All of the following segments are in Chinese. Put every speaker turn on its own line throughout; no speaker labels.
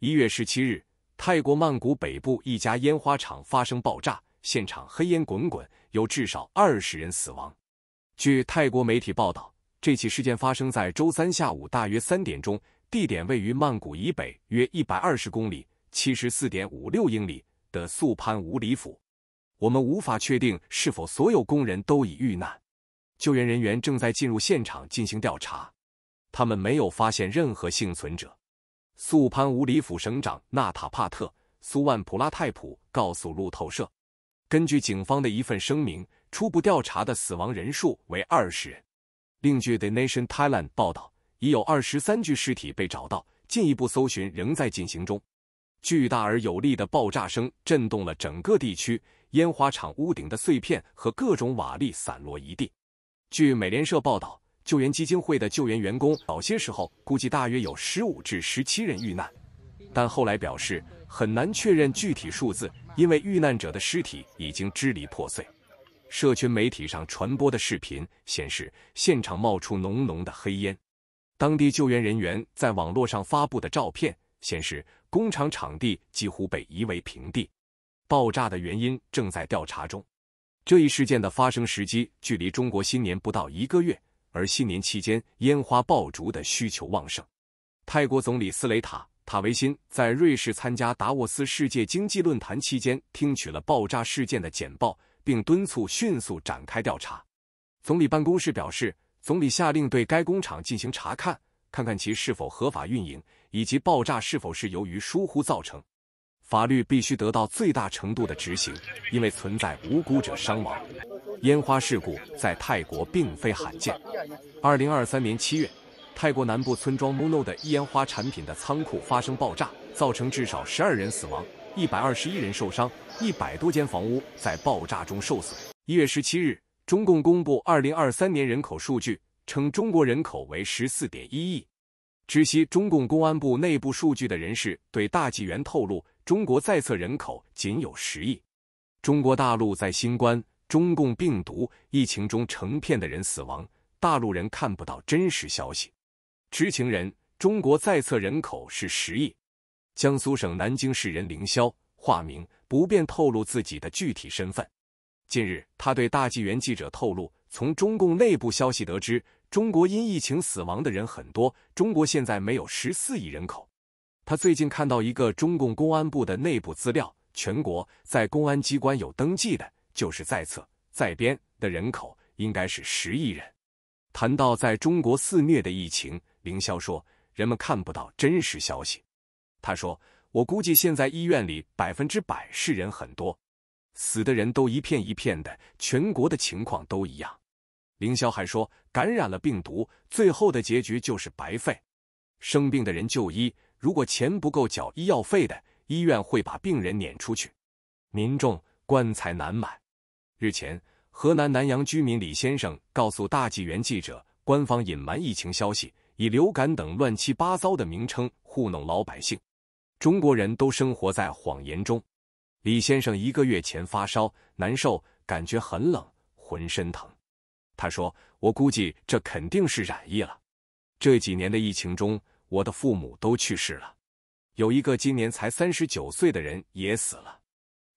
一月十七日，泰国曼谷北部一家烟花厂发生爆炸，现场黑烟滚滚，有至少二十人死亡。据泰国媒体报道，这起事件发生在周三下午大约三点钟，地点位于曼谷以北约一百二十公里（七十四点五六英里）的素潘五里府。我们无法确定是否所有工人都已遇难，救援人员正在进入现场进行调查，他们没有发现任何幸存者。素攀乌里府省长纳塔帕特·苏万普拉泰普告诉路透社，根据警方的一份声明，初步调查的死亡人数为二十人。另据 The Nation Thailand 报道，已有二十三具尸体被找到，进一步搜寻仍在进行中。巨大而有力的爆炸声震动了整个地区，烟花厂屋顶的碎片和各种瓦砾散落一地。据美联社报道。救援基金会的救援员工早些时候估计大约有十五至十七人遇难，但后来表示很难确认具体数字，因为遇难者的尸体已经支离破碎。社群媒体上传播的视频显示，现场冒出浓浓的黑烟。当地救援人员在网络上发布的照片显示，工厂场地几乎被夷为平地。爆炸的原因正在调查中。这一事件的发生时机距离中国新年不到一个月。而新年期间，烟花爆竹的需求旺盛。泰国总理斯雷塔塔维辛在瑞士参加达沃斯世界经济论坛期间，听取了爆炸事件的简报，并敦促迅速展开调查。总理办公室表示，总理下令对该工厂进行查看，看看其是否合法运营，以及爆炸是否是由于疏忽造成。法律必须得到最大程度的执行，因为存在无辜者伤亡。烟花事故在泰国并非罕见。二零二三年七月，泰国南部村庄 Mu No 的烟花产品的仓库发生爆炸，造成至少十二人死亡，一百二十一人受伤，一百多间房屋在爆炸中受损。一月十七日，中共公布二零二三年人口数据，称中国人口为十四点一亿。知悉中共公安部内部数据的人士对大纪元透露，中国在册人口仅有十亿。中国大陆在新冠中共病毒疫情中成片的人死亡，大陆人看不到真实消息。知情人，中国在册人口是十亿。江苏省南京市人凌霄，化名不便透露自己的具体身份。近日，他对大纪元记者透露，从中共内部消息得知，中国因疫情死亡的人很多。中国现在没有十四亿人口。他最近看到一个中共公安部的内部资料，全国在公安机关有登记的。就是在侧在边的人口应该是十亿人。谈到在中国肆虐的疫情，凌霄说：“人们看不到真实消息。”他说：“我估计现在医院里百分之百是人很多，死的人都一片一片的，全国的情况都一样。”凌霄还说：“感染了病毒，最后的结局就是白费。生病的人就医，如果钱不够缴医药费的，医院会把病人撵出去。民众棺材难买。”日前，河南南阳居民李先生告诉大纪元记者：“官方隐瞒疫情消息，以流感等乱七八糟的名称糊弄老百姓。中国人都生活在谎言中。”李先生一个月前发烧难受，感觉很冷，浑身疼。他说：“我估计这肯定是染疫了。这几年的疫情中，我的父母都去世了，有一个今年才三十九岁的人也死了。”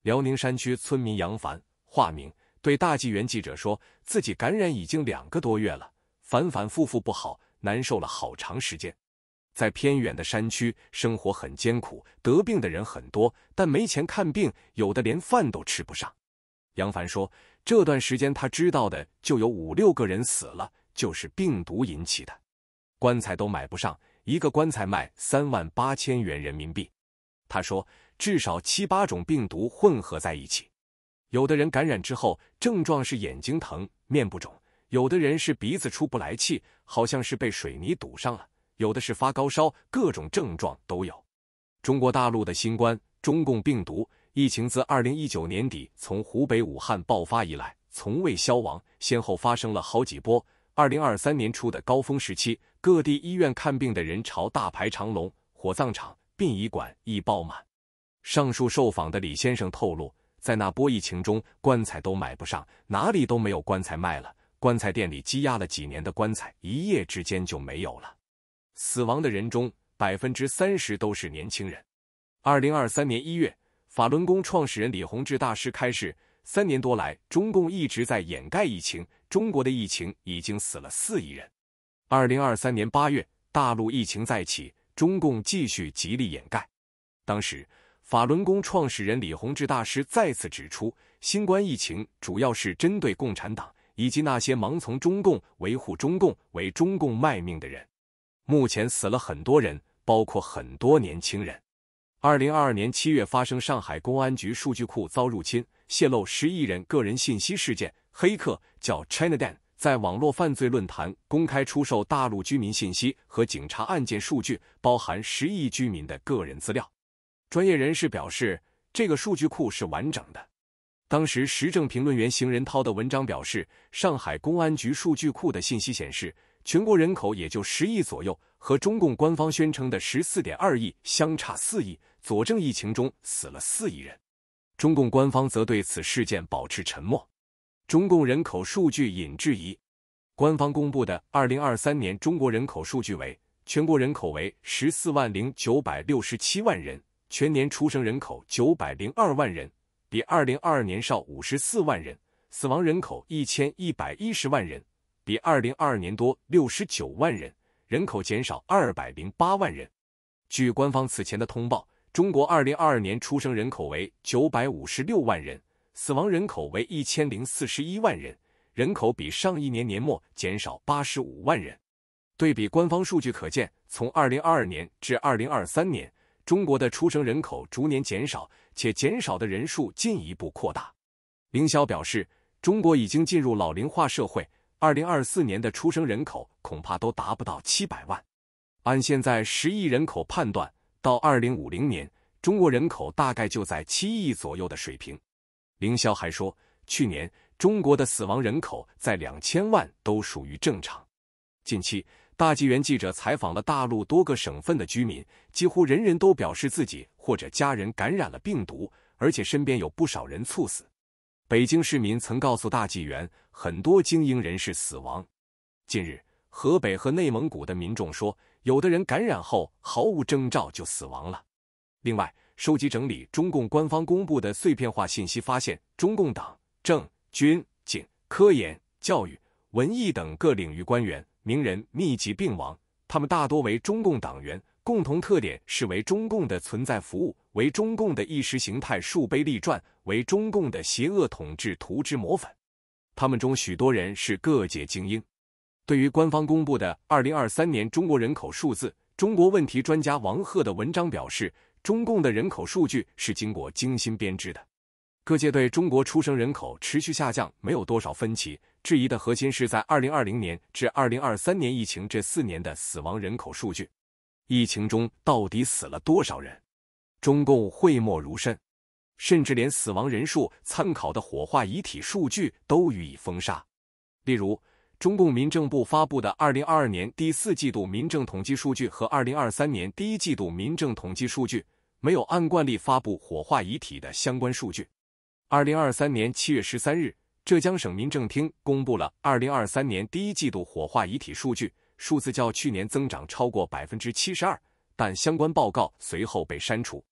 辽宁山区村民杨凡。化名对大纪元记者说：“自己感染已经两个多月了，反反复复不好，难受了好长时间。在偏远的山区，生活很艰苦，得病的人很多，但没钱看病，有的连饭都吃不上。”杨凡说：“这段时间他知道的就有五六个人死了，就是病毒引起的，棺材都买不上，一个棺材卖三万八千元人民币。”他说：“至少七八种病毒混合在一起。”有的人感染之后症状是眼睛疼、面部肿；有的人是鼻子出不来气，好像是被水泥堵上了；有的是发高烧，各种症状都有。中国大陆的新冠、中共病毒疫情自二零一九年底从湖北武汉爆发以来，从未消亡，先后发生了好几波。二零二三年初的高峰时期，各地医院看病的人潮大排长龙，火葬场、殡仪馆亦爆满。上述受访的李先生透露。在那波疫情中，棺材都买不上，哪里都没有棺材卖了。棺材店里积压了几年的棺材，一夜之间就没有了。死亡的人中，百分之三十都是年轻人。二零二三年一月，法轮功创始人李洪志大师开示：三年多来，中共一直在掩盖疫情。中国的疫情已经死了四亿人。二零二三年八月，大陆疫情再起，中共继续极力掩盖。当时。法轮功创始人李洪志大师再次指出，新冠疫情主要是针对共产党以及那些盲从中共、维护中共、为中共卖命的人。目前死了很多人，包括很多年轻人。二零二二年七月发生上海公安局数据库遭入侵、泄露十亿人个人信息事件，黑客叫 China Dan，在网络犯罪论坛公开出售大陆居民信息和警察案件数据，包含十亿居民的个人资料。专业人士表示，这个数据库是完整的。当时，时政评论员邢仁涛的文章表示，上海公安局数据库的信息显示，全国人口也就十亿左右，和中共官方宣称的十四点二亿相差四亿。左证疫情中死了四亿人，中共官方则对此事件保持沉默。中共人口数据引质疑，官方公布的二零二三年中国人口数据为全国人口为十四万零九百六十七万人。全年出生人口九百零二万人，比二零二二年少五十四万人；死亡人口一千一百一十万人，比二零二二年多六十九万人，人口减少二百零八万人。据官方此前的通报，中国二零二二年出生人口为九百五十六万人，死亡人口为一千零四十一万人，人口比上一年年末减少八十五万人。对比官方数据可见，从二零二二年至二零二三年。中国的出生人口逐年减少，且减少的人数进一步扩大。凌霄表示，中国已经进入老龄化社会，二零二四年的出生人口恐怕都达不到七百万。按现在十亿人口判断，到二零五零年，中国人口大概就在七亿左右的水平。凌霄还说，去年中国的死亡人口在两千万都属于正常。近期。大纪元记者采访了大陆多个省份的居民，几乎人人都表示自己或者家人感染了病毒，而且身边有不少人猝死。北京市民曾告诉大纪元，很多精英人士死亡。近日，河北和内蒙古的民众说，有的人感染后毫无征兆就死亡了。另外，收集整理中共官方公布的碎片化信息，发现中共党政军警、科研、教育、文艺等各领域官员。名人密集病亡，他们大多为中共党员，共同特点是为中共的存在服务，为中共的意识形态树碑立传，为中共的邪恶统治涂脂抹粉。他们中许多人是各界精英。对于官方公布的二零二三年中国人口数字，中国问题专家王贺的文章表示，中共的人口数据是经过精心编织的。各界对中国出生人口持续下降没有多少分歧，质疑的核心是在二零二零年至二零二三年疫情这四年的死亡人口数据。疫情中到底死了多少人？中共讳莫如深，甚至连死亡人数参考的火化遗体数据都予以封杀。例如，中共民政部发布的二零二二年第四季度民政统计数据和二零二三年第一季度民政统计数据，没有按惯例发布火化遗体的相关数据。二零二三年七月十三日，浙江省民政厅公布了二零二三年第一季度火化遗体数据，数字较去年增长超过百分之七十二，但相关报告随后被删除。